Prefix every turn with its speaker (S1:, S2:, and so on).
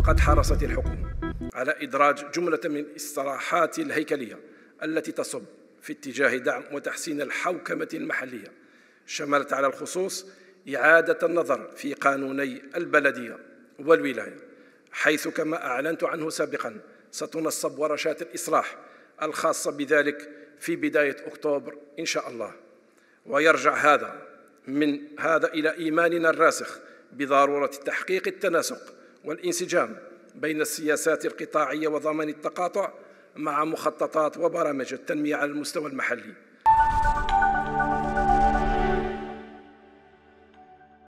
S1: فقد حرصت الحكومة على إدراج جملة من الصراحات الهيكلية التي تصب في اتجاه دعم وتحسين الحوكمة المحلية شملت على الخصوص إعادة النظر في قانوني البلدية والولاية حيث كما أعلنت عنه سابقا ستنصب ورشات الإصلاح الخاصة بذلك في بداية أكتوبر إن شاء الله ويرجع هذا من هذا إلى إيماننا الراسخ بضرورة تحقيق التناسق والانسجام بين السياسات القطاعية وضمان التقاطع مع مخططات وبرامج التنمية على المستوى المحلي